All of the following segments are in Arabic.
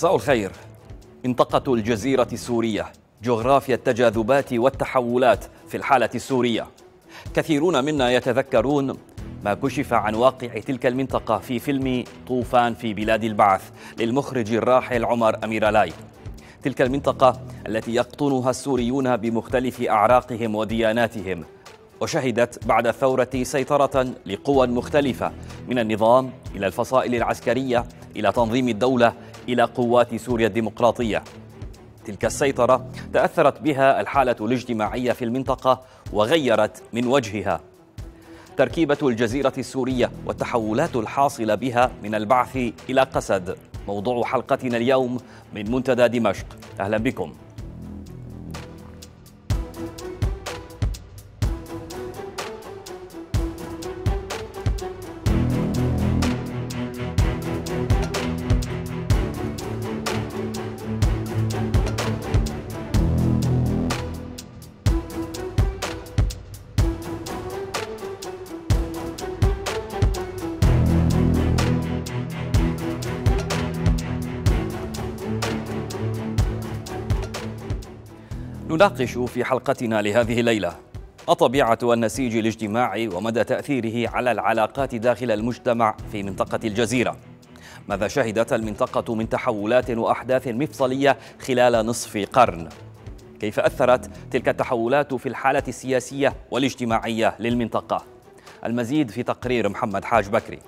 مساء الخير منطقة الجزيرة السورية جغرافيا التجاذبات والتحولات في الحالة السورية كثيرون منا يتذكرون ما كشف عن واقع تلك المنطقة في فيلم طوفان في بلاد البعث للمخرج الراحل عمر أميرالاي تلك المنطقة التي يقطنها السوريون بمختلف أعراقهم ودياناتهم وشهدت بعد الثورة سيطرة لقوى مختلفة من النظام إلى الفصائل العسكرية إلى تنظيم الدولة إلى قوات سوريا الديمقراطية تلك السيطرة تأثرت بها الحالة الاجتماعية في المنطقة وغيرت من وجهها تركيبة الجزيرة السورية والتحولات الحاصلة بها من البعث إلى قسد موضوع حلقتنا اليوم من منتدى دمشق أهلا بكم نناقش في حلقتنا لهذه الليلة الطبيعة النسيج الاجتماعي ومدى تأثيره على العلاقات داخل المجتمع في منطقة الجزيرة ماذا شهدت المنطقة من تحولات وأحداث مفصلية خلال نصف قرن كيف أثرت تلك التحولات في الحالة السياسية والاجتماعية للمنطقة المزيد في تقرير محمد حاج بكري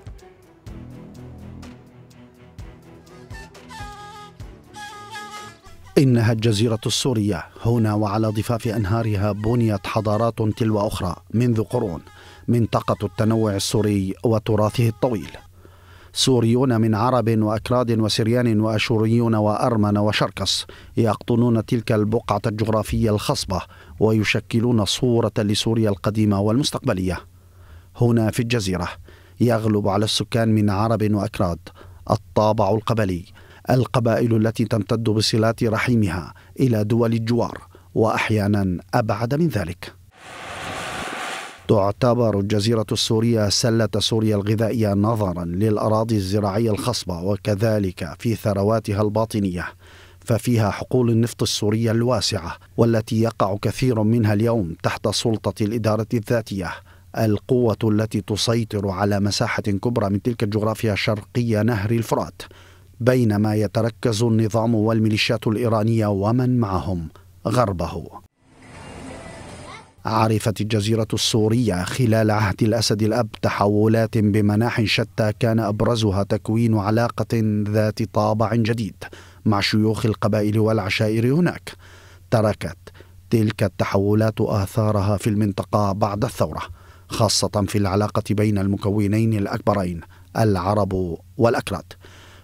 إنها الجزيرة السورية هنا وعلى ضفاف أنهارها بنيت حضارات تلو أخرى منذ قرون منطقة التنوع السوري وتراثه الطويل سوريون من عرب وأكراد وسريان وأشوريون وأرمن وشركس يقطنون تلك البقعة الجغرافية الخصبة ويشكلون صورة لسوريا القديمة والمستقبلية هنا في الجزيرة يغلب على السكان من عرب وأكراد الطابع القبلي القبائل التي تمتد بصلات رحمها الى دول الجوار واحيانا ابعد من ذلك تعتبر الجزيرة السورية سلة سوريا الغذائية نظرا للأراضي الزراعية الخصبة وكذلك في ثرواتها الباطنية ففيها حقول النفط السورية الواسعة والتي يقع كثير منها اليوم تحت سلطة الإدارة الذاتية القوة التي تسيطر على مساحة كبرى من تلك الجغرافيا شرقي نهر الفرات بينما يتركز النظام والميليشيات الإيرانية ومن معهم غربه عرفت الجزيرة السورية خلال عهد الأسد الأب تحولات بمناح شتى كان أبرزها تكوين علاقة ذات طابع جديد مع شيوخ القبائل والعشائر هناك تركت تلك التحولات آثارها في المنطقة بعد الثورة خاصة في العلاقة بين المكونين الأكبرين العرب والأكراد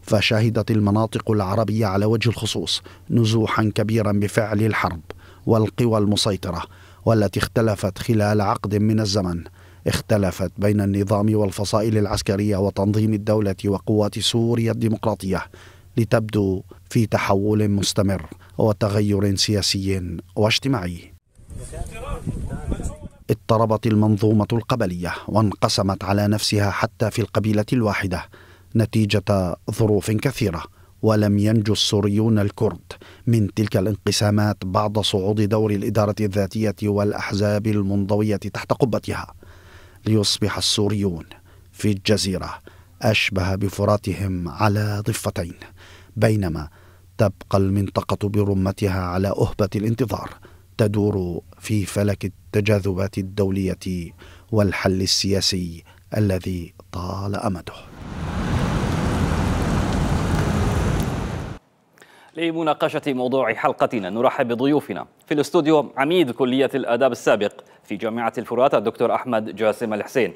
فشهدت المناطق العربية على وجه الخصوص نزوحا كبيرا بفعل الحرب والقوى المسيطرة والتي اختلفت خلال عقد من الزمن اختلفت بين النظام والفصائل العسكرية وتنظيم الدولة وقوات سوريا الديمقراطية لتبدو في تحول مستمر وتغير سياسي واجتماعي اضطربت المنظومة القبلية وانقسمت على نفسها حتى في القبيلة الواحدة نتيجة ظروف كثيرة ولم ينجو السوريون الكرد من تلك الانقسامات بعد صعود دور الإدارة الذاتية والأحزاب المنضوية تحت قبتها ليصبح السوريون في الجزيرة أشبه بفراتهم على ضفتين بينما تبقى المنطقة برمتها على أهبة الانتظار تدور في فلك التجاذبات الدولية والحل السياسي الذي طال أمده لمناقشة موضوع حلقتنا نرحب بضيوفنا في الاستوديو عميد كلية الآداب السابق في جامعة الفرات الدكتور أحمد جاسم الحسين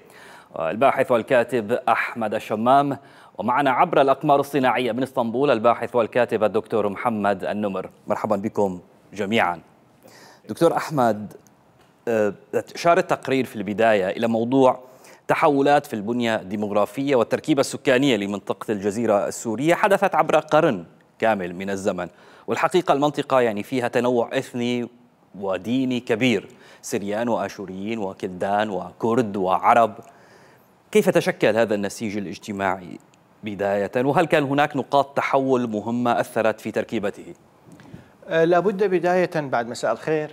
الباحث والكاتب أحمد الشمام ومعنا عبر الأقمار الصناعية من اسطنبول الباحث والكاتب الدكتور محمد النمر مرحبا بكم جميعا دكتور أحمد أشار آه، التقرير في البداية إلى موضوع تحولات في البنية الديمغرافية والتركيبة السكانية لمنطقة الجزيرة السورية حدثت عبر قرن كامل من الزمن والحقيقة المنطقة يعني فيها تنوع إثني وديني كبير سريان وآشوريين وكلدان وكرد وعرب كيف تشكل هذا النسيج الاجتماعي بداية وهل كان هناك نقاط تحول مهمة أثرت في تركيبته؟ أه، لابد بداية بعد مساء الخير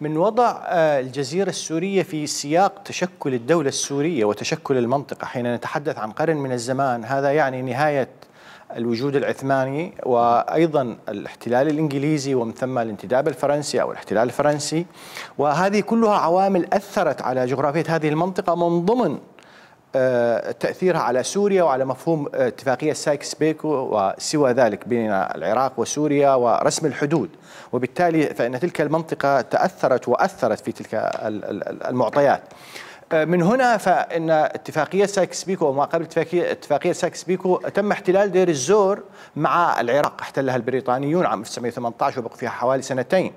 من وضع أه، الجزيرة السورية في سياق تشكل الدولة السورية وتشكل المنطقة حين نتحدث عن قرن من الزمان هذا يعني نهاية الوجود العثماني وايضا الاحتلال الانجليزي ومن ثم الانتداب الفرنسي او الاحتلال الفرنسي وهذه كلها عوامل اثرت على جغرافيه هذه المنطقه من ضمن آه، تاثيرها على سوريا وعلى مفهوم آه، اتفاقيه سايكس بيكو وسوى ذلك بين العراق وسوريا ورسم الحدود وبالتالي فان تلك المنطقه تاثرت واثرت في تلك المعطيات آه، من هنا فإن اتفاقية ساكس بيكو وما قبل اتفاقية, ساكس بيكو تم احتلال دير الزور مع العراق احتلها البريطانيون عام 1918 وبقوا فيها حوالي سنتين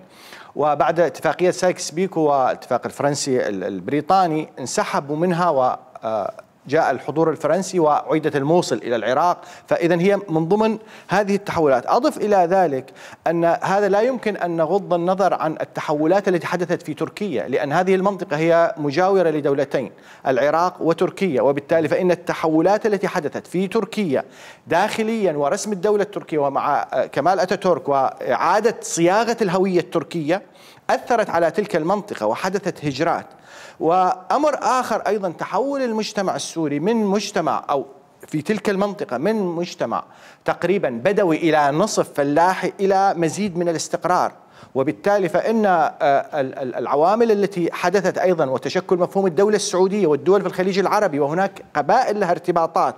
وبعد اتفاقية ساكس بيكو والاتفاق الفرنسي البريطاني انسحبوا منها و آه، جاء الحضور الفرنسي وعيدة الموصل إلى العراق فإذا هي من ضمن هذه التحولات أضف إلى ذلك أن هذا لا يمكن أن نغض النظر عن التحولات التي حدثت في تركيا لأن هذه المنطقة هي مجاورة لدولتين العراق وتركيا وبالتالي فإن التحولات التي حدثت في تركيا داخليا ورسم الدولة التركية ومع كمال أتاتورك وإعادة صياغة الهوية التركية أثرت على تلك المنطقة وحدثت هجرات وأمر آخر أيضا تحول المجتمع السوري من مجتمع أو في تلك المنطقة من مجتمع تقريبا بدوي إلى نصف فلاحي إلى مزيد من الاستقرار وبالتالي فإن آه، العوامل التي حدثت أيضا وتشكل مفهوم الدولة السعودية والدول في الخليج العربي وهناك قبائل لها ارتباطات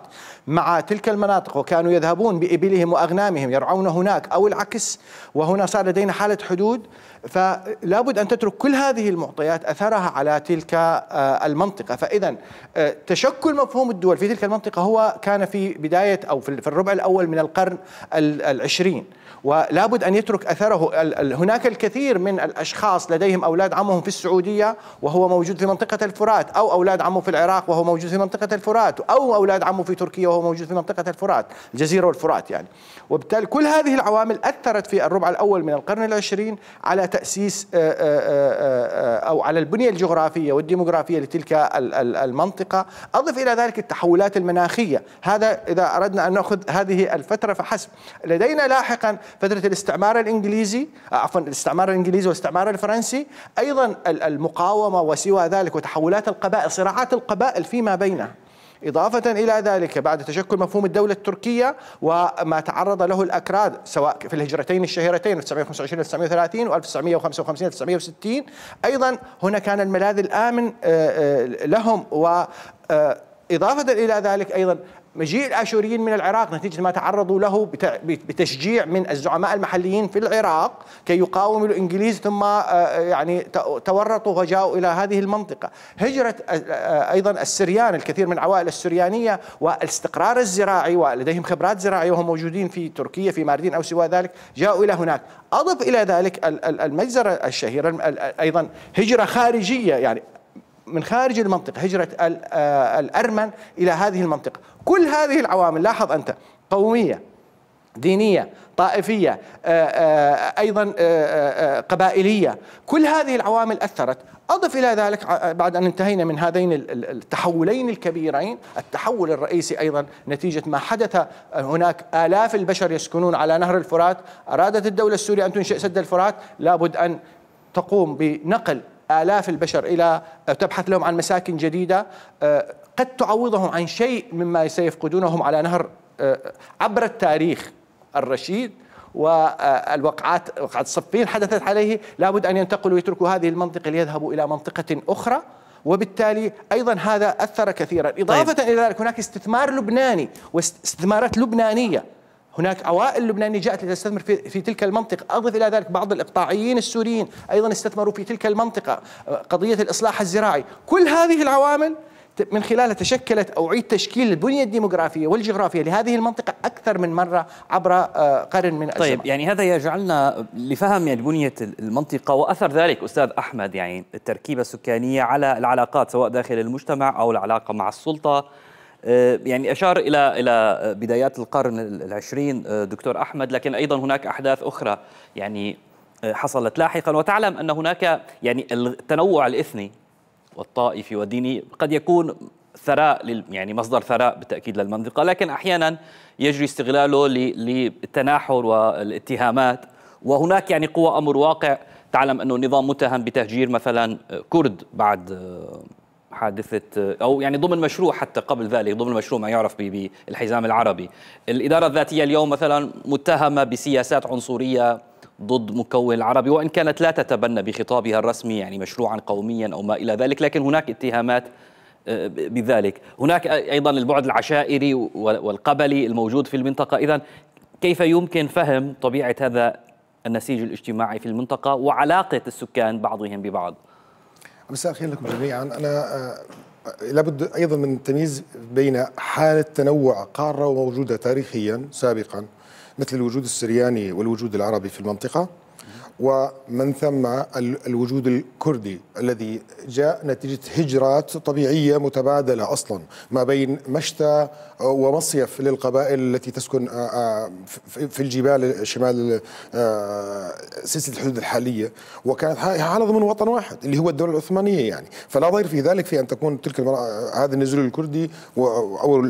مع تلك المناطق وكانوا يذهبون بإبلهم وأغنامهم يرعون هناك أو العكس وهنا صار لدينا حالة حدود فلا بد أن تترك كل هذه المعطيات أثرها على تلك آه، المنطقة فإذا آه، تشكل مفهوم الدول في تلك المنطقة هو كان في بداية أو في الربع الأول من القرن العشرين ولا بد أن يترك أثره هناك هناك الكثير من الأشخاص لديهم أولاد عمهم في السعودية وهو موجود في منطقة الفرات أو أولاد عمه في العراق وهو موجود في منطقة الفرات أو أولاد عمه في تركيا وهو موجود في منطقة الفرات الجزيرة والفرات يعني وبالتالي كل هذه العوامل أثرت في الربع الأول من القرن العشرين على تأسيس آه، آه، آه، أو على البنية الجغرافية والديموغرافية لتلك المنطقة أضف إلى ذلك التحولات المناخية هذا إذا أردنا أن نأخذ هذه الفترة فحسب لدينا لاحقا فترة الاستعمار الإنجليزي عفوا الاستعمار الانجليزي والاستعمار الفرنسي ايضا المقاومه وسوى ذلك وتحولات القبائل صراعات القبائل فيما بينها إضافة إلى ذلك بعد تشكل مفهوم الدولة التركية وما تعرض له الأكراد سواء في الهجرتين الشهيرتين 1925 1930 و 1955 1960 أيضا هنا كان الملاذ الآمن آه، آه، لهم و آه، إضافة إلى ذلك أيضا مجيء الاشوريين من العراق نتيجه ما تعرضوا له بتشجيع من الزعماء المحليين في العراق كي يقاوموا الانجليز ثم آه، آه، يعني تورطوا وجاءوا الى هذه المنطقه، هجره آه، ايضا السريان الكثير من العوائل السريانيه والاستقرار الزراعي ولديهم خبرات زراعيه وهم موجودين في تركيا في ماردين او سوى ذلك، جاءوا الى هناك، اضف الى ذلك المجزره الشهيره ايضا هجره خارجيه يعني من خارج المنطقة هجرة الأرمن إلى هذه المنطقة كل هذه العوامل لاحظ أنت قومية دينية طائفية آه، آه، أيضا آه، قبائلية كل هذه العوامل أثرت أضف إلى ذلك بعد أن انتهينا من هذين التحولين الكبيرين التحول الرئيسي أيضا نتيجة ما حدث هناك آلاف البشر يسكنون على نهر الفرات أرادت الدولة السورية أن تنشئ سد الفرات لابد أن تقوم بنقل آلاف البشر إلى تبحث لهم عن مساكن جديدة قد تعوضهم عن شيء مما سيفقدونهم على نهر آه، عبر التاريخ الرشيد والوقعات وقعة صفين حدثت عليه لابد أن ينتقلوا يتركوا هذه المنطقة ليذهبوا إلى منطقة أخرى وبالتالي ايضا هذا اثر كثيرا، طيب. اضافه طيب. الى ذلك هناك استثمار لبناني واستثمارات لبنانيه هناك عوائل لبنانيه جاءت لتستثمر في, في تلك المنطقه، اضف الى ذلك بعض الاقطاعيين السوريين ايضا استثمروا في تلك المنطقه، قضيه الاصلاح الزراعي، كل هذه العوامل من خلالها تشكلت أو عيد تشكيل البنية الديموغرافية والجغرافية لهذه المنطقة أكثر من مرة عبر آه، قرن من الزمن طيب يعني هذا يجعلنا لفهم يعني بنية المنطقة وأثر ذلك أستاذ أحمد يعني التركيبة السكانية على العلاقات سواء داخل المجتمع أو العلاقة مع السلطة آه، يعني أشار إلى إلى بدايات القرن العشرين آه، دكتور أحمد لكن أيضا هناك أحداث أخرى يعني حصلت لاحقا وتعلم أن هناك يعني التنوع الإثني والطائفي والديني قد يكون ثراء لل يعني مصدر ثراء بالتاكيد للمنطقه لكن احيانا يجري استغلاله للتناحر والاتهامات وهناك يعني قوى امر واقع تعلم انه النظام متهم بتهجير مثلا كرد بعد آه، حادثه آه، او يعني ضمن مشروع حتى قبل ذلك ضمن مشروع ما يعرف بالحزام العربي الاداره الذاتيه اليوم مثلا متهمه بسياسات عنصريه ضد مكون عربي وإن كانت لا تتبنى بخطابها الرسمي يعني مشروعا قوميا أو ما إلى ذلك لكن هناك اتهامات آه، بذلك هناك أيضا البعد العشائري والقبلي الموجود في المنطقة إذا كيف يمكن فهم طبيعة هذا النسيج الاجتماعي في المنطقة وعلاقة السكان بعضهم ببعض مساء الخير لكم جميعا أنا آه، لابد أيضا من التمييز بين حالة تنوع قارة وموجودة تاريخيا سابقا مثل الوجود السرياني والوجود العربي في المنطقة ومن ثم الوجود الكردي الذي جاء نتيجة هجرات طبيعية متبادلة أصلا ما بين مشتى ومصيف للقبائل التي تسكن آه، آه، في الجبال شمال آه، سلسلة الحدود الحالية وكانت على ضمن وطن واحد اللي هو الدولة العثمانية يعني فلا ضير في ذلك في أن تكون تلك هذا النزول الكردي أو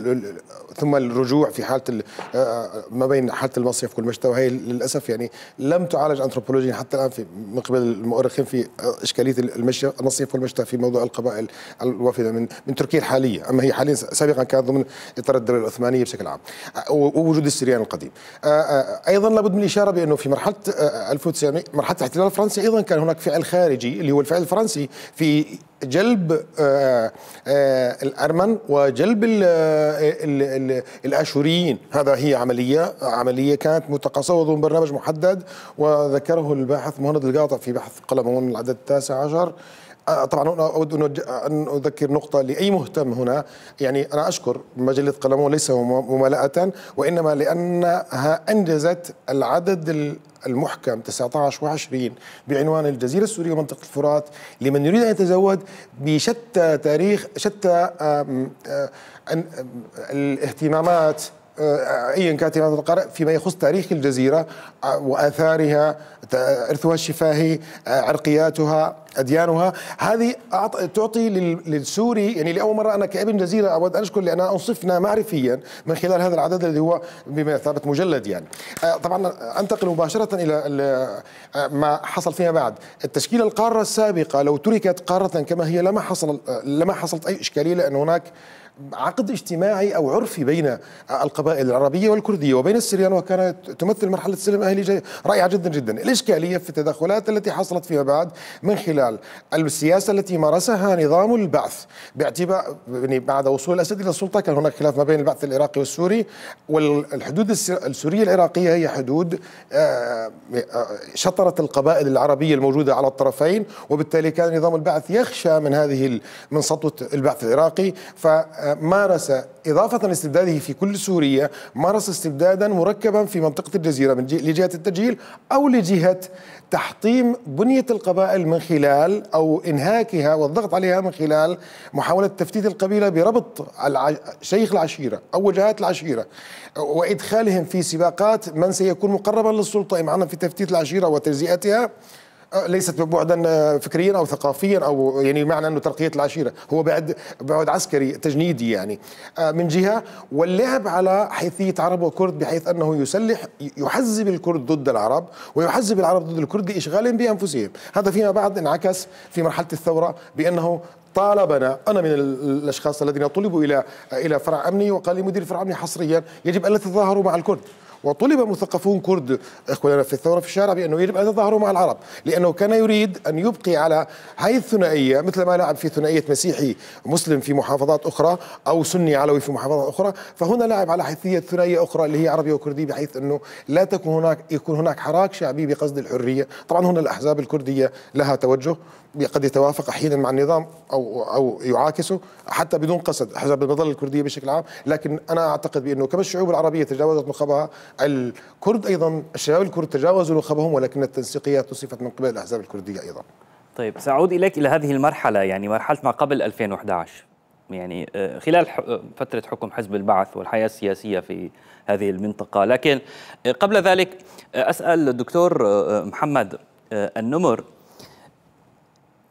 ثم الرجوع في حاله آه، آه، ما بين حاله المصيف والمشتى وهي للاسف يعني لم تعالج انثروبولوجيا حتى الان في من قبل المؤرخين في اشكاليه المشي المصيف والمشتى في موضوع القبائل الوافده من من تركيا الحاليه اما هي حاليا سابقا كانت ضمن اطار الدوله العثمانيه بشكل عام آه، ووجود السريان القديم ايضا لابد من الاشاره بانه في مرحله 1900 مرحله الاحتلال الفرنسي ايضا كان هناك فعل خارجي اللي هو الفعل الفرنسي في جلب آه، آه، الارمن وجلب آه، الاشوريين هذا هي عمليه عمليه كانت متقاصه ضمن برنامج محدد وذكره الباحث مهند القاطع في بحث قلمه من العدد التاسع عشر طبعا انا اود ان اذكر نقطه لاي مهتم هنا يعني انا اشكر مجله قلمون ليس ممالاه وانما لانها انجزت العدد المحكم 19 و20 بعنوان الجزيرة السورية ومنطقة الفرات لمن يريد أن يتزود بشتى تاريخ شتى الاهتمامات آه، ايا كانت هذا القارئ فيما يخص تاريخ الجزيره آه، واثارها ارثها الشفاهي آه، عرقياتها اديانها هذه تعطي للسوري يعني لاول مره انا كابن جزيره اود ان اشكر لان انصفنا معرفيا من خلال هذا العدد الذي هو بمثابه مجلد يعني طبعا انتقل مباشره الى ما حصل فيما بعد التشكيل القاره السابقه لو تركت قاره كما هي لما حصل لما حصلت اي اشكاليه لان هناك عقد اجتماعي او عرفي بين القبائل العربيه والكرديه وبين السريان وكانت تمثل مرحله سلم اهلي رائعه جدا جدا، الاشكاليه في التدخلات التي حصلت فيما بعد من خلال السياسه التي مارسها نظام البعث باعتبار يعني بعد وصول الاسد الى السلطه كان هناك خلاف ما بين البعث العراقي والسوري والحدود السوريه العراقيه هي حدود آه، آه، شطره القبائل العربيه الموجوده على الطرفين وبالتالي كان نظام البعث يخشى من هذه من سطوه البعث العراقي ف مارس إضافة لاستبداده في كل سوريا مارس استبدادا مركبا في منطقة الجزيرة من لجهة التجهيل أو لجهة تحطيم بنية القبائل من خلال أو إنهاكها والضغط عليها من خلال محاولة تفتيت القبيلة بربط شيخ العشيرة أو وجهات العشيرة وإدخالهم في سباقات من سيكون مقربا للسلطة إمعانا في تفتيت العشيرة وتجزئتها آه، ليست ببعدا آه، فكريا او ثقافيا او يعني معنى انه ترقيه العشيره هو بعد بعد عسكري تجنيدي يعني آه، من جهه واللعب على حيثيه عرب وكرد بحيث انه يسلح يحزب الكرد ضد العرب ويحزب العرب ضد الكرد لاشغالهم بانفسهم هذا فيما بعد انعكس في مرحله الثوره بانه طالبنا انا من الاشخاص الذين طلبوا الى الى فرع امني وقال لي مدير فرع امني حصريا يجب الا تتظاهروا مع الكرد وطلب مثقفون كرد اخواننا في الثوره في الشارع بانه يجب ان يظهروا مع العرب لانه كان يريد ان يبقي على هذه الثنائيه مثل ما لعب في ثنائيه مسيحي مسلم في محافظات اخرى او سني علوي في محافظات اخرى فهنا لعب على حيثيه ثنائيه اخرى اللي هي عربي وكردي بحيث انه لا تكون هناك يكون هناك حراك شعبي بقصد الحريه طبعا هنا الاحزاب الكرديه لها توجه قد يتوافق احيانا مع النظام او او يعاكسه حتى بدون قصد حزب المظله الكرديه بشكل عام لكن انا اعتقد بانه كما الشعوب العربيه تجاوزت نخبها الكرد أيضا الشباب الكرد تجاوزوا نخبهم ولكن التنسيقيات نصفت من قبل الأحزاب الكردية أيضا طيب سأعود إليك إلى هذه المرحلة يعني مرحلة ما قبل 2011 يعني آه، خلال آه، فترة حكم حزب البعث والحياة السياسية في هذه المنطقة لكن آه، قبل ذلك أسأل الدكتور محمد النمر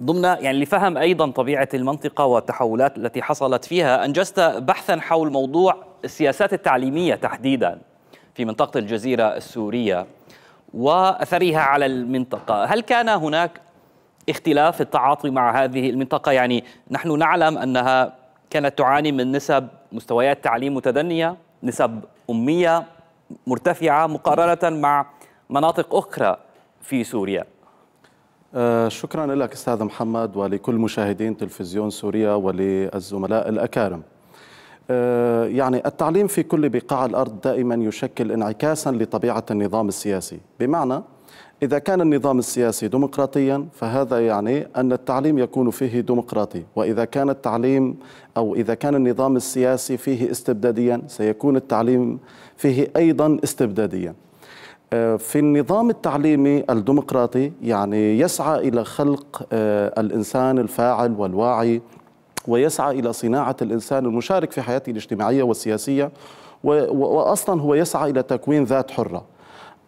ضمن يعني لفهم أيضا طبيعة المنطقة والتحولات التي حصلت فيها أنجزت بحثا حول موضوع السياسات التعليمية تحديدا في منطقة الجزيرة السورية وأثرها على المنطقة هل كان هناك اختلاف في التعاطي مع هذه المنطقة يعني نحن نعلم أنها كانت تعاني من نسب مستويات تعليم متدنية نسب أمية مرتفعة مقارنة مع مناطق أخرى في سوريا آه، شكرا لك استاذ محمد ولكل مشاهدين تلفزيون سوريا وللزملاء الاكارم آه، يعني التعليم في كل بقاع الأرض دائما يشكل انعكاسا لطبيعة النظام السياسي بمعنى إذا كان النظام السياسي ديمقراطيا فهذا يعني أن التعليم يكون فيه ديمقراطي وإذا كان التعليم أو إذا كان النظام السياسي فيه استبداديا سيكون التعليم فيه أيضا استبداديا آه، في النظام التعليمي الديمقراطي يعني يسعى إلى خلق آه، الإنسان الفاعل والواعي ويسعى إلى صناعة الإنسان المشارك في حياته الاجتماعية والسياسية وأصلا هو يسعى إلى تكوين ذات حرة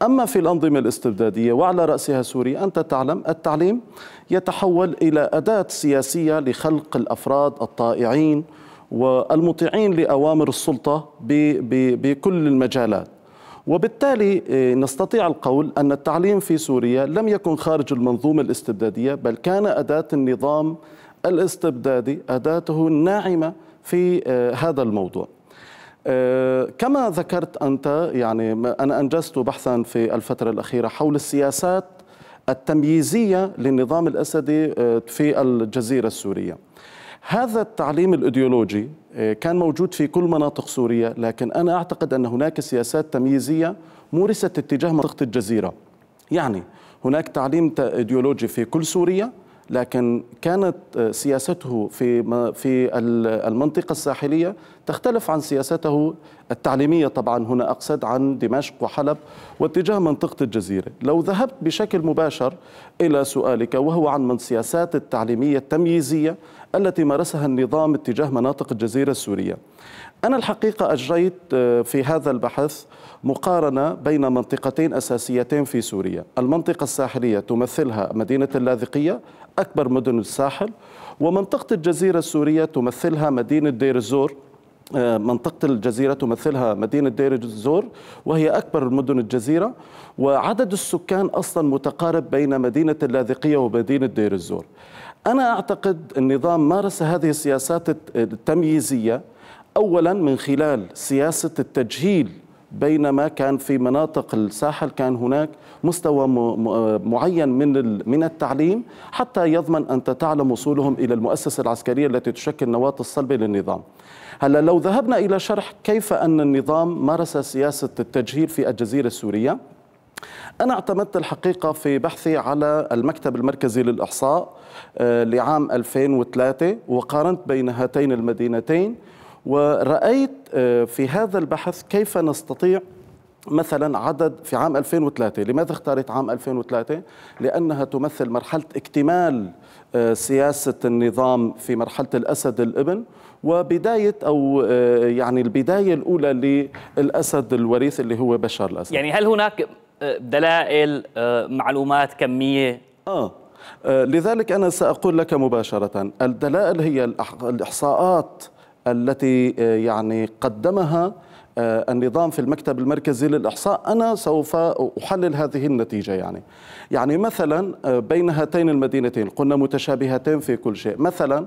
أما في الأنظمة الاستبدادية وعلى رأسها سوريا أنت تعلم التعليم يتحول إلى أداة سياسية لخلق الأفراد الطائعين والمطيعين لأوامر السلطة بكل المجالات وبالتالي آه، نستطيع القول أن التعليم في سوريا لم يكن خارج المنظومة الاستبدادية بل كان أداة النظام الاستبدادي أداته الناعمه في آه، هذا الموضوع آه، كما ذكرت أنت يعني أنا أنجزت بحثا في الفترة الأخيرة حول السياسات التمييزية للنظام الأسدي آه، في الجزيرة السورية هذا التعليم الإيديولوجي كان موجود في كل مناطق سوريا لكن أنا أعتقد أن هناك سياسات تمييزية مورست اتجاه منطقة الجزيرة يعني هناك تعليم إيديولوجي في كل سوريا لكن كانت آه، سياسته في في المنطقة الساحلية تختلف عن سياسته التعليمية طبعا هنا أقصد عن دمشق وحلب واتجاه منطقة الجزيرة لو ذهبت بشكل مباشر إلى سؤالك وهو عن من سياسات التعليمية التمييزية التي مارسها النظام اتجاه مناطق الجزيرة السورية أنا الحقيقة أجريت آه، في هذا البحث مقارنة بين منطقتين أساسيتين في سوريا المنطقة الساحلية تمثلها مدينة اللاذقية أكبر مدن الساحل ومنطقة الجزيرة السورية تمثلها مدينة دير الزور آه، منطقة الجزيرة تمثلها مدينة دير الزور وهي أكبر مدن الجزيرة وعدد السكان أصلا متقارب بين مدينة اللاذقية ومدينة دير الزور أنا أعتقد النظام مارس هذه السياسات التمييزية أولا من خلال سياسة التجهيل بينما كان في مناطق الساحل كان هناك مستوى معين من من التعليم حتى يضمن أنت تعلم وصولهم إلى المؤسسة العسكرية التي تشكل نواة الصلب للنظام هلا لو ذهبنا إلى شرح كيف أن النظام مارس سياسة التجهيل في الجزيرة السورية أنا اعتمدت الحقيقة في بحثي على المكتب المركزي للإحصاء آه، لعام 2003 وقارنت بين هاتين المدينتين ورأيت آه، في هذا البحث كيف نستطيع مثلا عدد في عام 2003 لماذا اختارت عام 2003 لأنها تمثل مرحلة اكتمال آه، سياسة النظام في مرحلة الأسد الابن وبداية أو آه، يعني البداية الأولى للأسد الوريث اللي هو بشار الأسد يعني هل هناك دلائل معلومات كمية آه لذلك أنا سأقول لك مباشرة الدلائل هي الإحصاءات التي آه، يعني قدمها آه، النظام في المكتب المركزي للإحصاء أنا سوف أحلل هذه النتيجة يعني يعني مثلا آه، بين هاتين المدينتين قلنا متشابهتين في كل شيء مثلا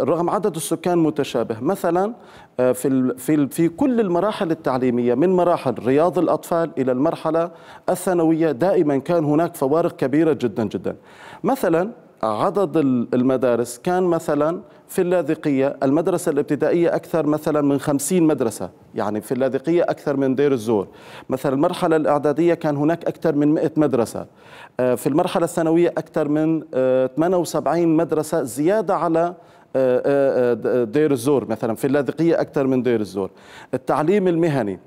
رغم عدد السكان متشابه مثلا في في في كل المراحل التعليميه من مراحل رياض الاطفال الى المرحله الثانويه دائما كان هناك فوارق كبيره جدا جدا مثلا عدد المدارس كان مثلا في اللاذقية المدرسة الابتدائية أكثر مثلا من 50 مدرسة يعني في اللاذقية أكثر من دير الزور مثلا المرحلة الإعدادية كان هناك أكثر من 100 مدرسة آه، في المرحلة الثانوية أكثر من 78 آه، مدرسة زيادة على آه، دير الزور مثلا في اللاذقية أكثر من دير الزور التعليم المهني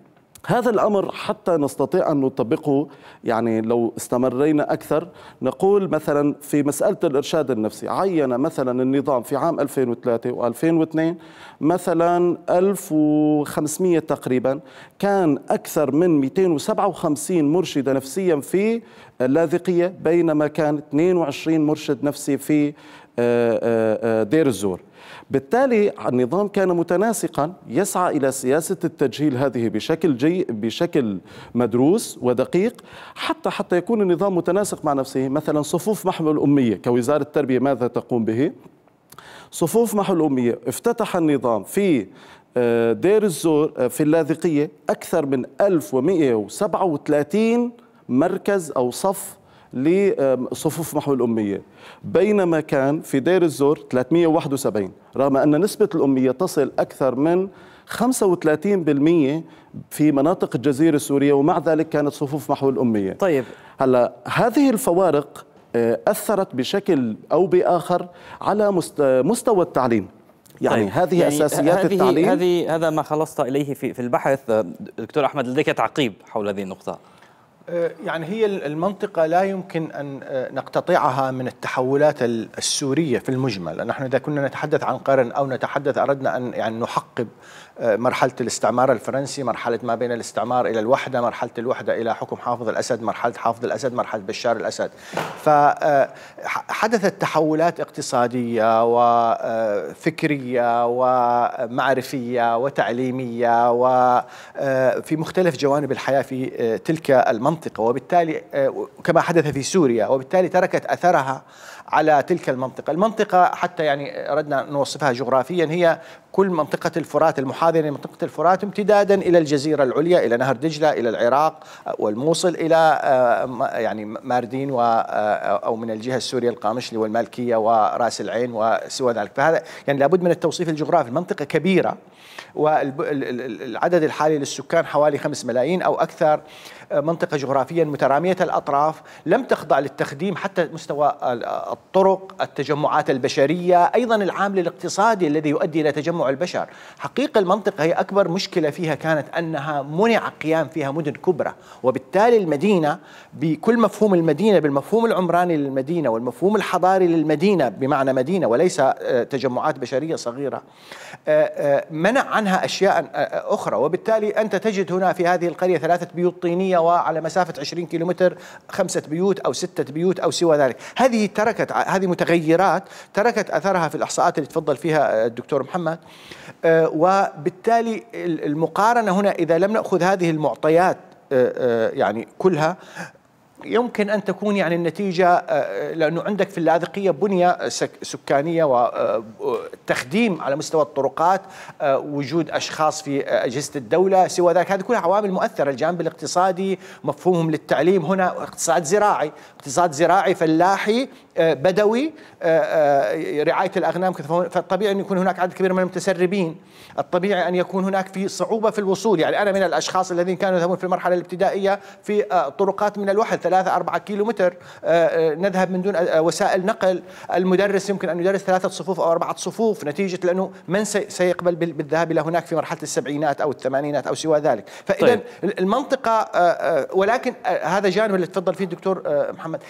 هذا الامر حتى نستطيع ان نطبقه يعني لو استمرينا اكثر نقول مثلا في مساله الارشاد النفسي عين مثلا النظام في عام 2003 و2002 مثلا 1500 تقريبا كان اكثر من 257 مرشده نفسيا في اللاذقيه بينما كان 22 مرشد نفسي في آه، آه، آه، دير الزور بالتالي النظام كان متناسقا يسعى إلى سياسة التجهيل هذه بشكل جي بشكل مدروس ودقيق حتى حتى يكون النظام متناسق مع نفسه مثلا صفوف محو الأمية كوزارة التربية ماذا تقوم به صفوف محو الأمية افتتح النظام في آه، دير الزور آه، في اللاذقية أكثر من 1137 مركز أو صف لصفوف محو الأمية بينما كان في دير الزور 371 رغم أن نسبة الأمية تصل أكثر من 35% في مناطق الجزيرة السورية ومع ذلك كانت صفوف محو الأمية طيب هلا هذه الفوارق آه، أثرت بشكل أو بآخر على مستوى التعليم يعني طيب. هذه يعني اساسيات هذه التعليم هذه هذا ما خلصت اليه في في البحث دكتور احمد لديك تعقيب حول هذه النقطه آه، يعني هي المنطقة لا يمكن أن آه، نقتطعها من التحولات السورية في المجمل نحن إذا كنا نتحدث عن قرن أو نتحدث أردنا أن يعني نحقب مرحلة الاستعمار الفرنسي مرحلة ما بين الاستعمار إلى الوحدة مرحلة الوحدة إلى حكم حافظ الأسد مرحلة حافظ الأسد مرحلة بشار الأسد فحدثت آه، تحولات اقتصادية وفكرية آه، ومعرفية آه، وتعليمية وفي مختلف جوانب الحياة في تلك المنطقة وبالتالي كما حدث في سوريا وبالتالي تركت أثرها على تلك المنطقة المنطقة حتى يعني أردنا نوصفها جغرافيا هي كل منطقة الفرات المحاذية لمنطقة الفرات امتدادا إلى الجزيرة العليا إلى نهر دجلة إلى العراق والموصل إلى آه، يعني ماردين و آه، أو من الجهة السورية القامشلي والمالكية وراس العين وسوى ذلك فهذا يعني لابد من التوصيف الجغرافي المنطقة كبيرة والعدد الحالي للسكان حوالي 5 ملايين أو أكثر آه، منطقة جغرافيا مترامية الأطراف لم تخضع للتخديم حتى مستوى الطرق التجمعات البشرية أيضا العامل الاقتصادي الذي يؤدي إلى تجمع البشر حقيقة المنطقة هي أكبر مشكلة فيها كانت أنها منع قيام فيها مدن كبرى وبالتالي المدينة بكل مفهوم المدينة بالمفهوم العمراني للمدينة والمفهوم الحضاري للمدينة بمعنى مدينة وليس آه، تجمعات بشرية صغيرة آه، آه، منع عنها أشياء أخرى وبالتالي أنت تجد هنا في هذه القرية ثلاثة بيوت طينية وعلى مسافة 20 كيلومتر خمسة بيوت أو ستة بيوت أو سوى ذلك هذه تركت هذه متغيرات تركت أثرها في الإحصاءات اللي تفضل فيها الدكتور محمد آه، وبالتالي المقارنة هنا إذا لم نأخذ هذه المعطيات آه، آه، يعني كلها يمكن ان تكون يعني النتيجه آه، لانه عندك في اللاذقيه بنيه سكانيه وتخديم آه، على مستوى الطرقات آه، وجود اشخاص في اجهزه الدوله سوى ذلك هذه كلها عوامل مؤثره الجانب الاقتصادي مفهومهم للتعليم هنا اقتصاد زراعي اقتصاد زراعي فلاحي بدوي رعايه الاغنام فالطبيعي ان يكون هناك عدد كبير من المتسربين الطبيعي ان يكون هناك في صعوبه في الوصول يعني انا من الاشخاص الذين كانوا يذهبون في المرحله الابتدائيه في طرقات من الوحل ثلاثة أربعة كيلو متر آه، آه، نذهب من دون آه، وسائل نقل المدرس يمكن أن يدرس ثلاثة صفوف أو أربعة صفوف نتيجة لأنه من سيقبل بالذهاب إلى هناك في مرحلة السبعينات أو الثمانينات أو سوى ذلك فإذا طيب. المنطقة ولكن هذا جانب اللي تفضل فيه الدكتور محمد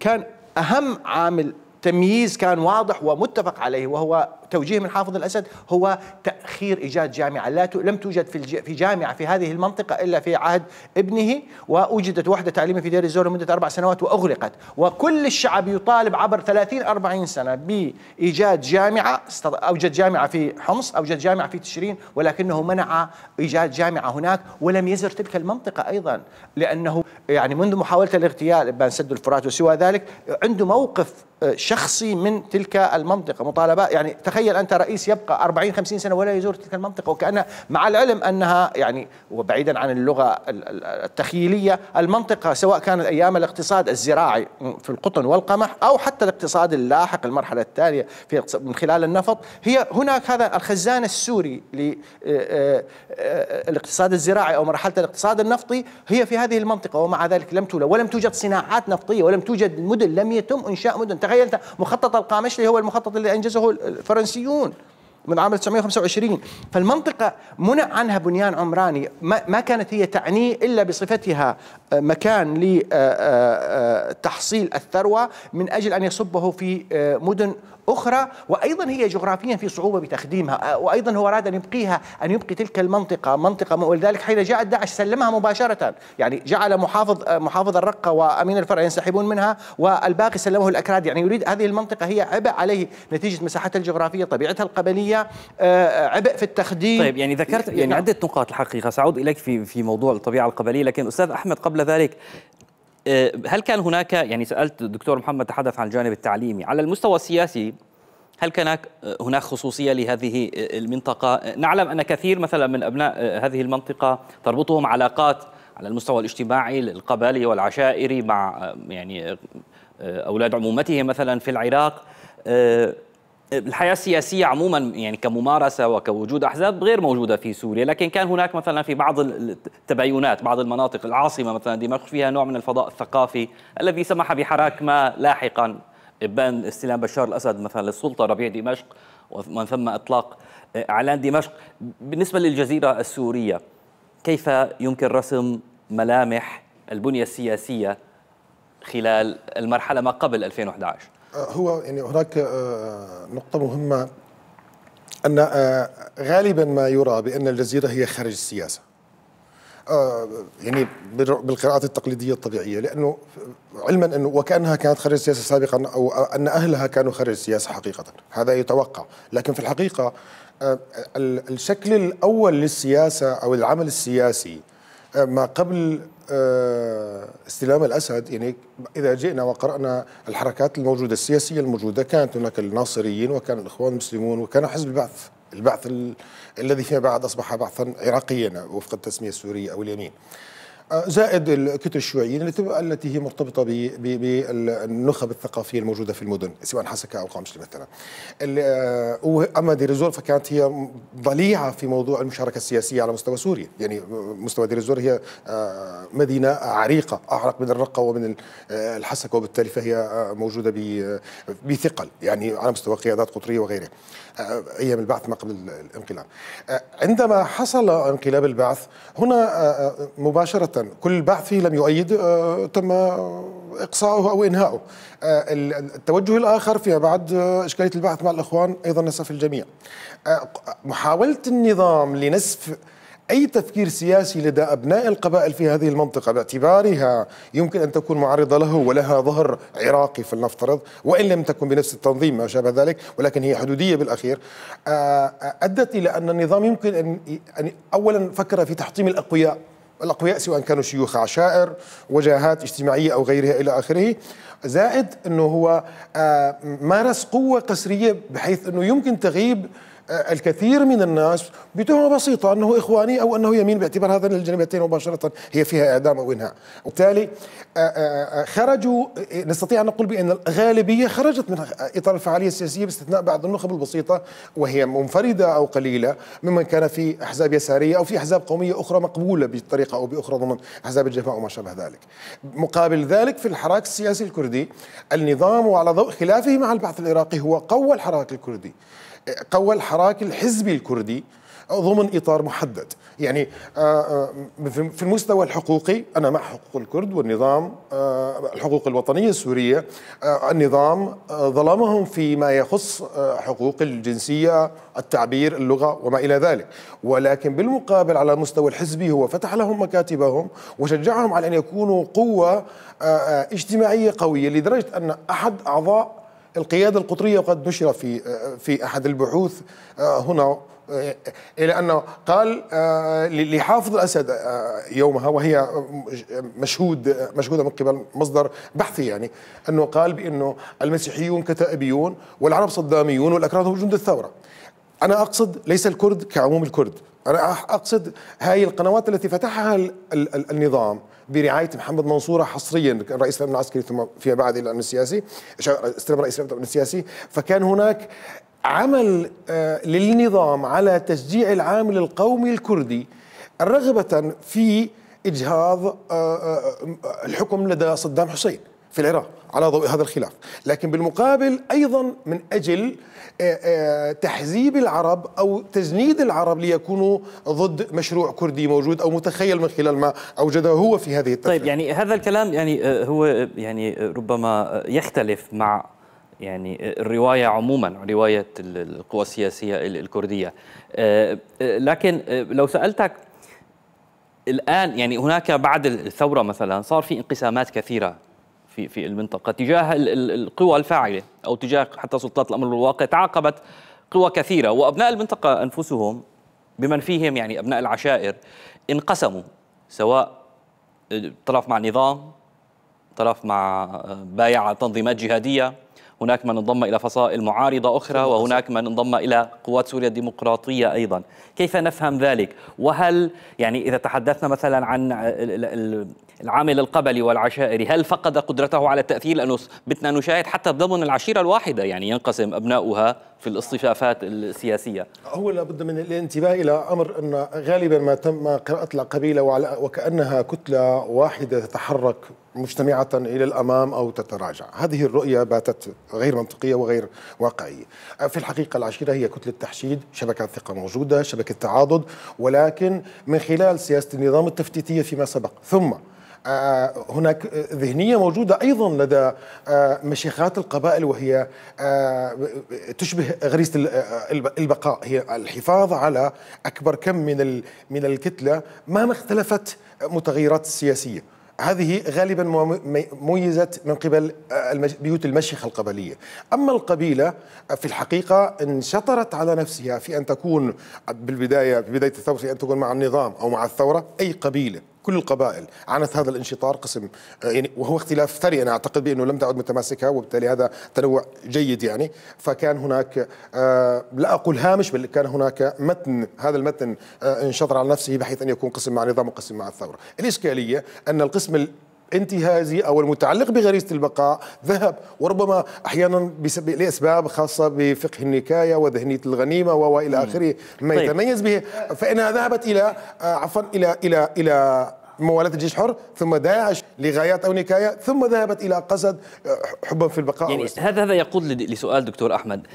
كان أهم عامل تمييز كان واضح ومتفق عليه وهو توجيه من حافظ الأسد هو تأخير إيجاد جامعة لا لم توجد في في جامعة في هذه المنطقة إلا في عهد ابنه وأوجدت وحدة تعليمية في دير الزور لمدة أربع سنوات وأغلقت وكل الشعب يطالب عبر 30 40 سنة بإيجاد جامعة أوجد جامعة في حمص أوجد جامعة في تشرين ولكنه منع إيجاد جامعة هناك ولم يزر تلك المنطقة أيضا لأنه يعني منذ محاولة الاغتيال ابان سد الفرات وسوى ذلك عنده موقف آه، شخصي من تلك المنطقة مطالبات يعني تخيل تخيل أنت رئيس يبقى 40 50 سنة ولا يزور تلك المنطقة وكان مع العلم أنها يعني وبعيدا عن اللغة التخيلية المنطقة سواء كانت أيام الاقتصاد الزراعي في القطن والقمح أو حتى الاقتصاد اللاحق المرحلة التالية في من خلال النفط هي هناك هذا الخزان السوري للاقتصاد آه، آه، آه، الزراعي أو مرحلة الاقتصاد النفطي هي في هذه المنطقة ومع ذلك لم تولى ولم توجد صناعات نفطية ولم توجد مدن لم يتم إنشاء مدن تخيل أنت مخطط القامشلي هو المخطط اللي أنجزه الفرنسي الفرنسيون من عام 1925 فالمنطقة منع عنها بنيان عمراني ما كانت هي تعني إلا بصفتها آه، مكان لتحصيل آه، آه، الثروة من أجل أن يصبه في مدن أخرى وأيضا هي جغرافيا في صعوبة بتخديمها وأيضا هو أراد أن يبقيها أن يبقي تلك المنطقة منطقة ولذلك حين جاء داعش سلمها مباشرة يعني جعل محافظ محافظ الرقة وأمين الفرع ينسحبون منها والباقي سلمه الأكراد يعني يريد هذه المنطقة هي عبء عليه نتيجة مساحتها الجغرافية طبيعتها القبلية آه، عبء في التخديم طيب يعني ذكرت يعني نعم. عدة نقاط الحقيقة سأعود إليك في في موضوع الطبيعة القبلية لكن أستاذ أحمد قبل ذلك آه، هل كان هناك يعني سالت الدكتور محمد تحدث عن الجانب التعليمي على المستوى السياسي هل كان هناك آه، خصوصيه لهذه آه، المنطقه نعلم ان كثير مثلا من ابناء هذه المنطقه تربطهم علاقات على المستوى الاجتماعي القبلي والعشائري مع يعني اولاد عمومتهم مثلا في العراق الحياة السياسية عموما يعني كممارسة وكوجود أحزاب غير موجودة في سوريا لكن كان هناك مثلا في بعض التباينات بعض المناطق العاصمة مثلا دمشق فيها نوع من الفضاء الثقافي الذي سمح بحراك ما لاحقا ابان استلام بشار الأسد مثلا للسلطة ربيع دمشق ومن ثم إطلاق أعلان دمشق بالنسبة للجزيرة السورية كيف يمكن رسم ملامح البنية السياسية خلال المرحلة ما قبل 2011 آه، هو يعني هناك آه، آه، نقطة مهمة أن غالبا ما يرى بأن الجزيرة هي خارج السياسة يعني بالقراءات التقليدية الطبيعية لأنه علما أنه وكأنها كانت خارج السياسة سابقا أو أن أهلها كانوا خارج السياسة حقيقة هذا يتوقع لكن في الحقيقة الشكل الأول للسياسة أو العمل السياسي آه، ما قبل آه، استلام الأسد يعني إذا جئنا وقرأنا الحركات الموجودة السياسية الموجودة كانت هناك الناصريين وكان الإخوان المسلمون وكان حزب البعث البعث ال... الذي فيما بعد أصبح بعثا عراقيا وفق التسمية السورية أو اليمين زائد الكتل الشيوعيين التي التي هي مرتبطه بالنخب الثقافيه الموجوده في المدن سواء حسكه او قامشلي مثلا. آه، اما ديريزور فكانت هي ضليعه في موضوع المشاركه السياسيه على مستوى سوريا، يعني مستوى ديريزور هي آه، مدينه عريقه اعرق من الرقه ومن آه، الحسكه وبالتالي فهي موجوده بثقل يعني على مستوى قيادات قطريه وغيرها. ايام البعث ما قبل الانقلاب. عندما حصل انقلاب البعث هنا مباشره كل بعثي لم يؤيد آه، تم إقصاؤه أو إنهاؤه آه، التوجه الآخر فيما بعد آه، إشكالية البحث مع الإخوان أيضا نسف الجميع محاولة النظام لنسف أي تفكير سياسي لدى أبناء القبائل في هذه المنطقة باعتبارها يمكن أن تكون معرضة له ولها ظهر عراقي فلنفترض وإن لم تكن بنفس التنظيم ما شابه ذلك ولكن هي حدودية بالأخير أدت إلى أن النظام يمكن أن أولا فكر في تحطيم الأقوياء الأقوياء سواء كانوا شيوخ عشائر وجهات اجتماعية أو غيرها إلى آخره زائد أنه هو آه، مارس قوة قسرية بحيث أنه يمكن تغيب الكثير من الناس بتهمة بسيطة أنه إخواني أو أنه يمين باعتبار هذا الجانبتين مباشرة هي فيها إعدام أو إنهاء وبالتالي آه، آه، آه، خرجوا نستطيع أن نقول بأن الغالبية خرجت من إطار الفعالية السياسية باستثناء بعض النخب البسيطة وهي منفردة أو قليلة ممن كان في أحزاب يسارية أو في أحزاب قومية أخرى مقبولة بطريقة أو بأخرى ضمن أحزاب الجفاء وما شابه ذلك مقابل ذلك في الحراك السياسي الكردي النظام وعلى ضوء خلافه مع البعث العراقي هو قوى الحراك الكردي قوى الحراك الحزبي الكردي ضمن اطار محدد، يعني آه، آه، في المستوى الحقوقي انا مع حقوق الكرد والنظام آه، الحقوق الوطنيه السوريه النظام ظلمهم فيما يخص حقوق الجنسيه، التعبير، اللغه وما الى ذلك، ولكن بالمقابل على المستوى الحزبي هو فتح لهم مكاتبهم وشجعهم على ان يكونوا قوه اجتماعيه قويه لدرجه ان احد اعضاء القيادة القطرية وقد نشر في في أحد البحوث آه، هنا آه، إلى أنه قال آه، لحافظ الأسد يومها وهي مشهود مشهودة من قبل مصدر بحثي يعني أنه قال بأنه المسيحيون كتائبيون والعرب صداميون والأكراد هم جند الثورة أنا أقصد ليس الكرد كعموم الكرد أنا أقصد هاي القنوات التي فتحها النظام برعايه محمد منصوره حصريا رئيس الامن العسكري ثم فيما بعد الى الامن السياسي استلم رئيس الامن السياسي فكان هناك عمل آه، للنظام على تشجيع العامل القومي الكردي رغبه في اجهاض آه، آه، الحكم لدى صدام حسين في العراق على ضوء هذا الخلاف لكن بالمقابل أيضا من أجل آه، آه، تحزيب العرب أو تزنيد العرب ليكونوا ضد مشروع كردي موجود أو متخيل من خلال ما أوجده هو في هذه التفكير. طيب يعني هذا الكلام يعني آه، هو يعني ربما يختلف مع يعني الرواية عموما رواية القوى السياسية الكردية لكن لو سألتك الآن يعني هناك بعد الثورة مثلا صار في انقسامات كثيرة في في المنطقه تجاه القوى الفاعله او تجاه حتى سلطات الامر الواقع تعاقبت قوى كثيره وابناء المنطقه انفسهم بمن فيهم يعني ابناء العشائر انقسموا سواء طرف مع نظام طرف مع بايع تنظيمات جهاديه هناك من انضم إلى فصائل معارضة أخرى وهناك من انضم إلى قوات سوريا الديمقراطية أيضا كيف نفهم ذلك وهل يعني إذا تحدثنا مثلا عن العامل القبلي والعشائري هل فقد قدرته على التأثير لأنه بتنا نشاهد حتى ضمن العشيرة الواحدة يعني ينقسم أبناؤها في الاصطفافات السياسية هو لابد من الانتباه إلى أمر أن غالبا ما تم قراءة القبيلة وكأنها كتلة واحدة تتحرك مجتمعة إلى الأمام أو تتراجع هذه الرؤية باتت غير منطقية وغير واقعية في الحقيقة العشيرة هي كتلة تحشيد شبكة ثقة موجودة شبكة تعاضد ولكن من خلال سياسة النظام التفتيتية فيما سبق ثم آه، آه، هناك ذهنيه موجوده ايضا لدى آه، مشيخات القبائل وهي تشبه غريزه البقاء هي الحفاظ على اكبر كم من من الكتله مهما اختلفت متغيرات السياسيه هذه غالبا ميزت من قبل آه، بيوت المشيخة القبلية أما القبيلة آه، في الحقيقة انشطرت على نفسها في أن تكون آه، بالبداية في بداية الثورة أن تكون مع النظام أو مع الثورة أي قبيلة كل القبائل عانت هذا الانشطار قسم آه، يعني وهو اختلاف ثري أنا أعتقد بأنه لم تعد متماسكة وبالتالي هذا تنوع جيد يعني فكان هناك آه، لا أقول هامش بل كان هناك متن هذا المتن آه، انشطر على نفسه بحيث أن يكون قسم مع النظام وقسم مع الثورة الإشكالية أن القسم الانتهازي او المتعلق بغريزه البقاء ذهب وربما احيانا بسبب لاسباب خاصه بفقه النكايه وذهنيه الغنيمه والى اخره ما طيب. يتميز به فانها ذهبت الى عفوا الى الى الى موالاه الجيش الحر ثم داعش لغايات او نكايه ثم ذهبت الى قسد آه، حبا في البقاء يعني هذا هذا يقود لسؤال دكتور احمد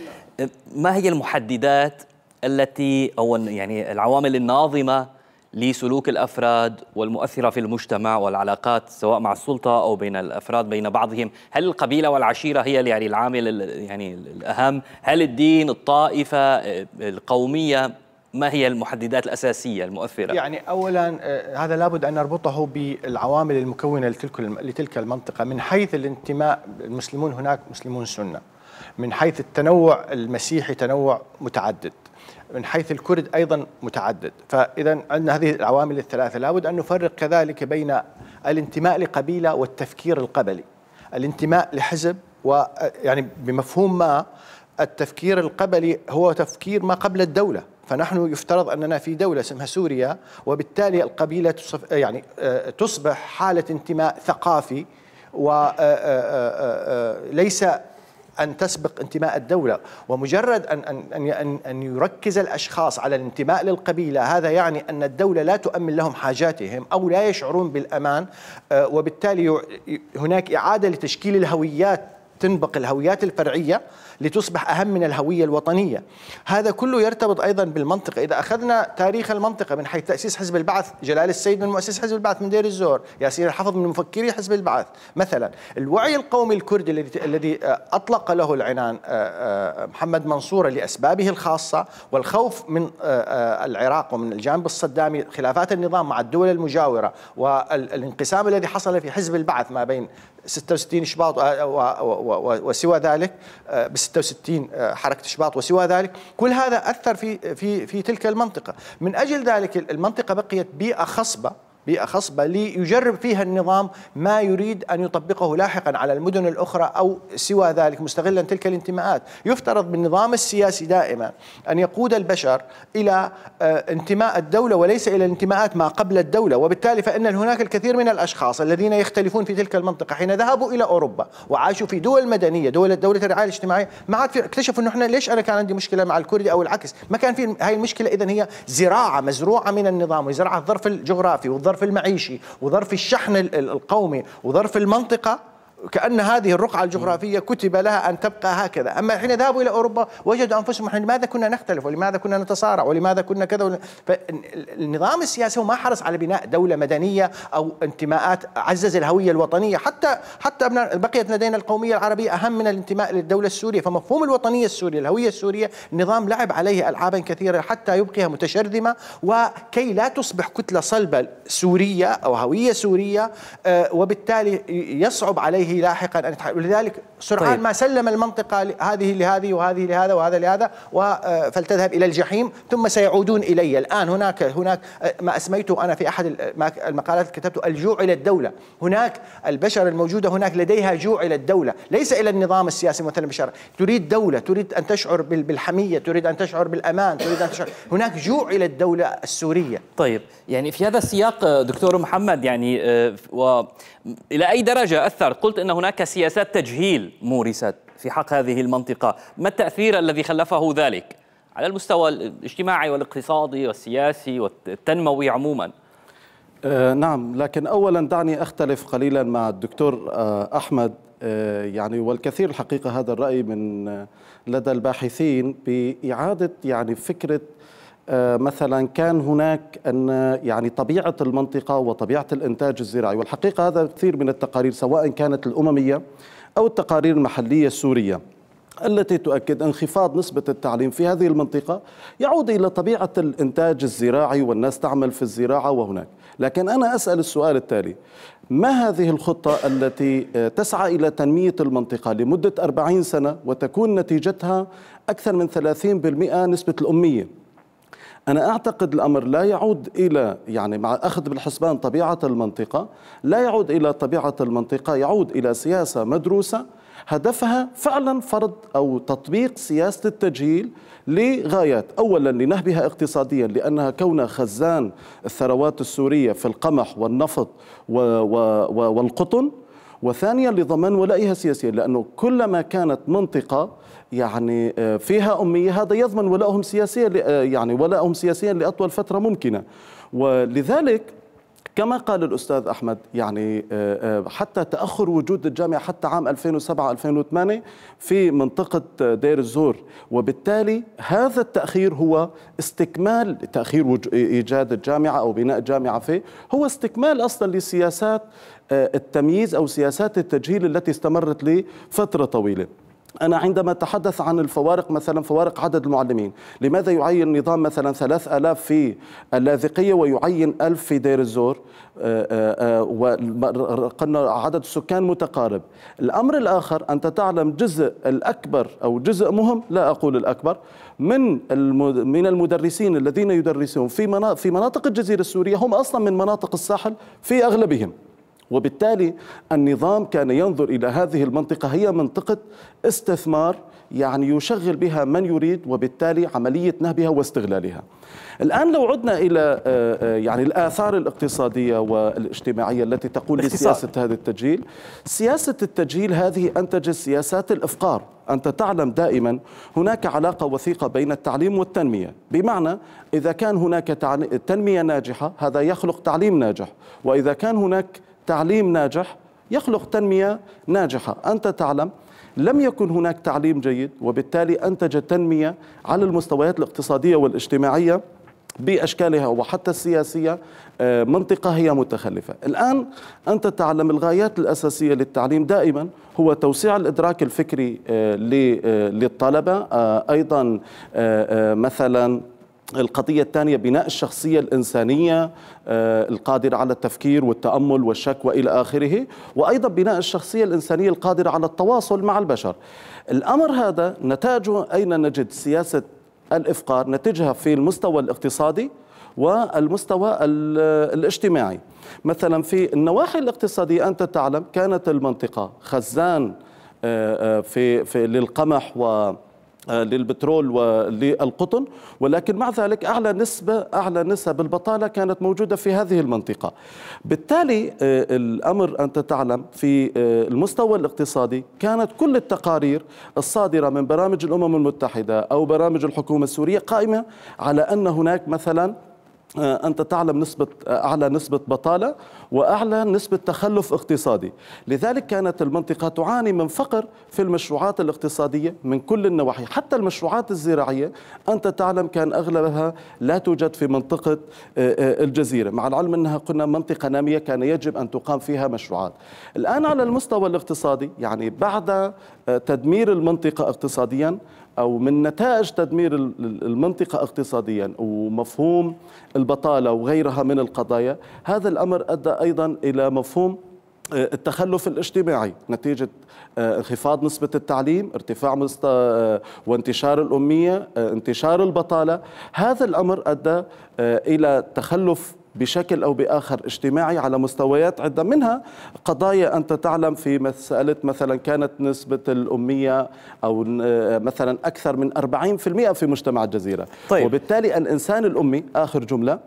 ما هي المحددات التي او يعني العوامل الناظمه لسلوك الافراد والمؤثره في المجتمع والعلاقات سواء مع السلطه او بين الافراد بين بعضهم، هل القبيله والعشيره هي يعني العامل يعني الاهم؟ هل الدين، الطائفه، آه، القوميه ما هي المحددات الأساسية المؤثرة؟ يعني أولا آه، هذا لابد أن نربطه بالعوامل المكونة لتلك لتلك المنطقة من حيث الانتماء المسلمون هناك مسلمون سنة من حيث التنوع المسيحي تنوع متعدد من حيث الكرد أيضا متعدد فإذا عندنا هذه العوامل الثلاثة لابد أن نفرق كذلك بين الانتماء لقبيلة والتفكير القبلي الانتماء لحزب ويعني بمفهوم ما التفكير القبلي هو تفكير ما قبل الدولة فنحن يفترض أننا في دولة اسمها سوريا وبالتالي القبيلة تصف آه، يعني آه، تصبح حالة انتماء ثقافي وليس آه، أن تسبق انتماء الدولة ومجرد أن, أن, أن, أن يركز الأشخاص على الانتماء للقبيلة هذا يعني أن الدولة لا تؤمن لهم حاجاتهم أو لا يشعرون بالأمان وبالتالي هناك إعادة لتشكيل الهويات تنبق الهويات الفرعية لتصبح أهم من الهوية الوطنية هذا كله يرتبط أيضا بالمنطقة إذا أخذنا تاريخ المنطقة من حيث تأسيس حزب البعث جلال السيد من مؤسس حزب البعث من دير الزور ياسين الحفظ من مفكري حزب البعث مثلا الوعي القومي الكردي الذي الذي آه، أطلق له العنان آه، آه، محمد منصور لأسبابه الخاصة والخوف من العراق ومن الجانب الصدامي خلافات النظام مع الدول المجاورة والانقسام الذي حصل في حزب البعث ما بين 66 شباط آه، وسوى ذلك آه، ب 66 آه، حركه شباط وسوى ذلك كل هذا اثر في في في تلك المنطقه من اجل ذلك المنطقه بقيت بيئه خصبه بيئة خصبة ليجرب فيها النظام ما يريد أن يطبقه لاحقا على المدن الأخرى أو سوى ذلك مستغلا تلك الانتماءات يفترض بالنظام السياسي دائما أن يقود البشر إلى آه، انتماء الدولة وليس إلى الانتماءات ما قبل الدولة وبالتالي فإن هناك الكثير من الأشخاص الذين يختلفون في تلك المنطقة حين ذهبوا إلى أوروبا وعاشوا في دول مدنية دول دولة الرعاية الاجتماعية ما عاد اكتشفوا أنه احنا ليش أنا كان عندي مشكلة مع الكردي أو العكس ما كان في هاي المشكلة إذا هي زراعة مزروعة من النظام وزراعة الظرف الجغرافي والظرف والظرف المعيشي وظرف الشحن القومي وظرف المنطقه كأن هذه الرقعة الجغرافية كتب لها أن تبقى هكذا أما حين ذهبوا إلى أوروبا وجدوا أنفسهم احنا لماذا كنا نختلف ولماذا كنا نتصارع ولماذا كنا كذا فالنظام السياسي هو ما حرص على بناء دولة مدنية أو انتماءات عزز الهوية الوطنية حتى حتى بقيت لدينا القومية العربية أهم من الانتماء للدولة السورية فمفهوم الوطنية السورية الهوية السورية نظام لعب عليه ألعابا كثيرة حتى يبقيها متشرذمة وكي لا تصبح كتلة صلبة سورية أو هوية سورية آه، وبالتالي يصعب عليه لاحقا أن يتحكم لذلك سرعان طيب. ما سلم المنطقة هذه لهذه وهذه لهذا وهذا لهذا آه، فلتذهب إلى الجحيم ثم سيعودون إلي الآن هناك هناك آه، ما أسميته أنا في أحد آه، المقالات اللي كتبته الجوع إلى الدولة هناك البشر الموجودة هناك لديها جوع إلى الدولة ليس إلى النظام السياسي مثلا بشار تريد دولة تريد أن تشعر بالحمية تريد أن تشعر بالأمان تريد أن تشعر هناك جوع إلى الدولة السورية طيب يعني في هذا السياق دكتور محمد يعني وإلى أي درجة أثر قلت أن هناك سياسات تجهيل مورست في حق هذه المنطقة ما التأثير الذي خلفه ذلك على المستوى الاجتماعي والاقتصادي والسياسي والتنموي عموما آه نعم لكن أولا دعني أختلف قليلا مع الدكتور آه أحمد أه، يعني والكثير الحقيقة هذا الرأي من أه، لدى الباحثين بإعادة يعني فكرة آه، مثلا كان هناك ان يعني طبيعه المنطقه وطبيعه الانتاج الزراعي والحقيقه هذا كثير من التقارير سواء كانت الامميه او التقارير المحليه السوريه التي تؤكد انخفاض نسبة التعليم في هذه المنطقة يعود إلى طبيعة الإنتاج الزراعي والناس تعمل في الزراعة وهناك لكن أنا أسأل السؤال التالي ما هذه الخطة التي آه، تسعى إلى تنمية المنطقة لمدة 40 سنة وتكون نتيجتها أكثر من 30% نسبة الأمية أنا أعتقد الأمر لا يعود إلى يعني مع أخذ بالحسبان طبيعة المنطقة لا يعود إلى طبيعة المنطقة يعود إلى سياسة مدروسة هدفها فعلا فرض أو تطبيق سياسة التجهيل لغايات أولا لنهبها اقتصاديا لأنها كون خزان الثروات السورية في القمح والنفط والقطن وثانيا لضمان ولائها السياسي لأنه كلما كانت منطقة يعني آه، فيها أمية هذا يضمن ولائهم سياسيا آه، يعني ولائهم سياسيا لأطول فترة ممكنة ولذلك كما قال الأستاذ أحمد يعني آه، حتى تأخر وجود الجامعة حتى عام 2007-2008 في منطقة دير الزور وبالتالي هذا التأخير هو استكمال تأخير إيجاد الجامعة أو بناء الجامعة فيه هو استكمال أصلا لسياسات آه، التمييز أو سياسات التجهيل التي استمرت لفترة طويلة أنا عندما أتحدث عن الفوارق مثلا فوارق عدد المعلمين لماذا يعين النظام مثلا 3000 في اللاذقية ويعين 1000 في دير الزور آه، آه، وقلنا عدد السكان متقارب الأمر الآخر أنت تعلم جزء الأكبر أو جزء مهم لا أقول الأكبر من من المدرسين الذين يدرسون في مناطق الجزيرة السورية هم أصلا من مناطق الساحل في أغلبهم وبالتالي النظام كان ينظر إلى هذه المنطقة هي منطقة استثمار يعني يشغل بها من يريد وبالتالي عملية نهبها واستغلالها الآن لو عدنا إلى آه، آه، يعني الآثار الاقتصادية والاجتماعية التي تقول لسياسة هذا التجهيل سياسة التجهيل هذه أنتجت سياسات الإفقار أنت تعلم دائما هناك علاقة وثيقة بين التعليم والتنمية بمعنى إذا كان هناك تنمية ناجحة هذا يخلق تعليم ناجح وإذا كان هناك تعليم ناجح يخلق تنمية ناجحة أنت تعلم لم يكن هناك تعليم جيد وبالتالي أنتج تنمية على المستويات الاقتصادية والاجتماعية باشكالها وحتى السياسيه آه، منطقه هي متخلفه. الان انت تعلم الغايات الاساسيه للتعليم دائما هو توسيع الادراك الفكري آه، آه، للطلبه ايضا مثلا القضية الثانية بناء الشخصية الإنسانية آه، القادرة على التفكير والتأمل والشك وإلى آخره وأيضا بناء الشخصية الإنسانية القادرة على التواصل مع البشر الأمر هذا نتاجه أين نجد سياسة الإفقار نتجها في المستوى الاقتصادي والمستوى الاجتماعي مثلا في النواحي الاقتصادية أنت تعلم كانت المنطقة خزان آه، آه، في, في للقمح و آه، للبترول وللقطن ولكن مع ذلك أعلى نسبة أعلى نسب البطالة كانت موجودة في هذه المنطقة بالتالي آه، الأمر أنت تعلم في آه، المستوى الاقتصادي كانت كل التقارير الصادرة من برامج الأمم المتحدة أو برامج الحكومة السورية قائمة على أن هناك مثلا آه، أنت تعلم نسبة آه، أعلى نسبة بطالة وأعلى نسبة تخلف اقتصادي لذلك كانت المنطقة تعاني من فقر في المشروعات الاقتصادية من كل النواحي حتى المشروعات الزراعية أنت تعلم كان أغلبها لا توجد في منطقة آه، الجزيرة مع العلم أنها قلنا منطقة نامية كان يجب أن تقام فيها مشروعات الآن على المستوى الاقتصادي يعني بعد تدمير المنطقة اقتصاديا أو من نتائج تدمير المنطقة اقتصاديا ومفهوم البطالة وغيرها من القضايا هذا الأمر أدى أيضا إلى مفهوم آه، التخلف الاجتماعي نتيجة آه، انخفاض نسبة التعليم ارتفاع آه، وانتشار الأمية انتشار البطالة هذا الأمر أدى إلى تخلف بشكل أو بآخر اجتماعي على مستويات عدة منها قضايا أنت تعلم في مسألة مثلا كانت نسبة الأمية أو مثلا أكثر من 40% في مجتمع الجزيرة طيب. وبالتالي الإنسان الأمي آخر جملة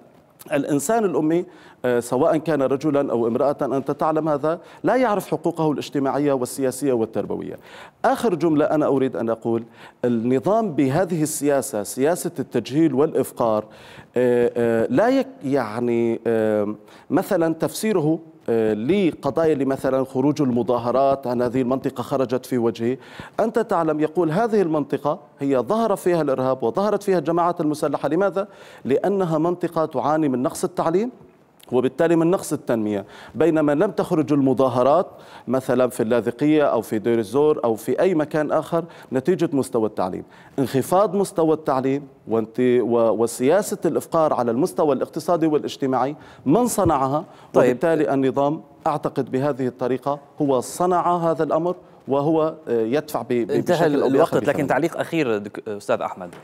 الإنسان الأمي آه، سواء كان رجلا أو امرأة أنت تعلم هذا لا يعرف حقوقه الاجتماعية والسياسية والتربوية آخر جملة أنا أريد أن أقول النظام بهذه السياسة سياسة التجهيل والإفقار آه، آه، لا يعني مثلا تفسيره آه، لقضايا مثلا خروج المظاهرات عن هذه المنطقة خرجت في وجهه أنت تعلم يقول هذه المنطقة هي ظهر فيها الإرهاب وظهرت فيها الجماعات المسلحة لماذا؟ لأنها منطقة تعاني من نقص التعليم وبالتالي من نقص التنمية بينما لم تخرج المظاهرات مثلا في اللاذقية أو في دير الزور أو في أي مكان آخر نتيجة مستوى التعليم انخفاض مستوى التعليم وسياسة الإفقار على المستوى الاقتصادي والاجتماعي من صنعها طيب. وبالتالي النظام أعتقد بهذه الطريقة هو صنع هذا الأمر وهو آه، يدفع بشكل انتهى الوقت لكن تعليق أخير أستاذ أحمد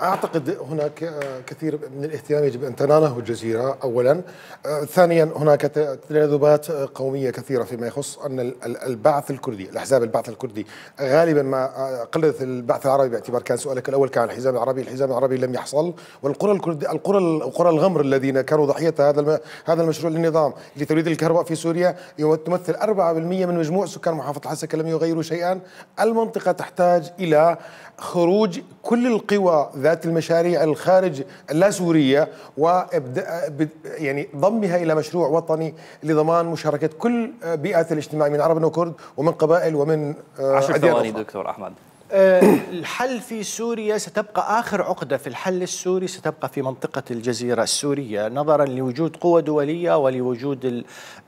اعتقد هناك آه، كثير من الاهتمام يجب ان تناله الجزيره اولا، آه، ثانيا هناك تذبذبات آه، قوميه كثيره فيما يخص ان البعث الكردي، الاحزاب البعث الكردي غالبا ما قلت البعث العربي باعتبار كان سؤالك الاول كان الحزام العربي، الحزام العربي لم يحصل والقرى الكردي القرى القرى الغمر الذين كانوا ضحيه هذا هذا المشروع للنظام لتوليد الكهرباء في سوريا تمثل 4% من مجموع سكان محافظه الحسكه لم يغيروا شيئا، المنطقه تحتاج الى خروج كل القوى ذات المشاريع الخارج السورية وابدأ يعني ضمها إلى مشروع وطني لضمان مشاركة كل بيئات الاجتماع من عرب وكرد ومن قبائل ومن آه، عشر ثواني دكتور أحمد آه، الحل في سوريا ستبقى آخر عقدة في الحل السوري ستبقى في منطقة الجزيرة السورية نظرا لوجود قوة دولية ولوجود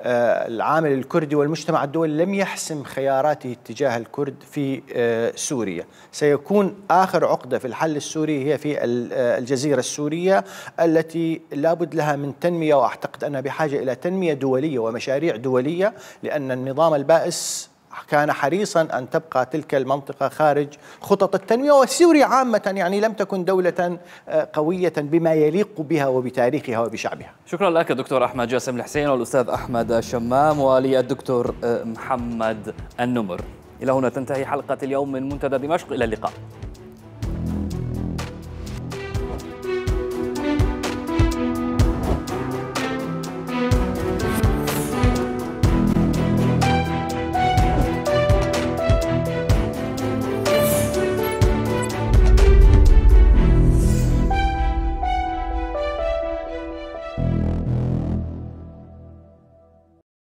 آه، العامل الكردي والمجتمع الدولي لم يحسم خياراته اتجاه الكرد في آه، سوريا سيكون آخر عقدة في الحل السوري هي في الجزيرة السورية التي لابد لها من تنمية وأعتقد أنها بحاجة إلى تنمية دولية ومشاريع دولية لأن النظام البائس كان حريصا أن تبقى تلك المنطقة خارج خطط التنمية وسوريا عامة يعني لم تكن دولة آه، قوية بما يليق بها وبتاريخها وبشعبها شكرا لك دكتور أحمد جاسم الحسين والأستاذ أحمد شمام الدكتور آه، محمد النمر إلى هنا تنتهي حلقة اليوم من منتدى دمشق إلى اللقاء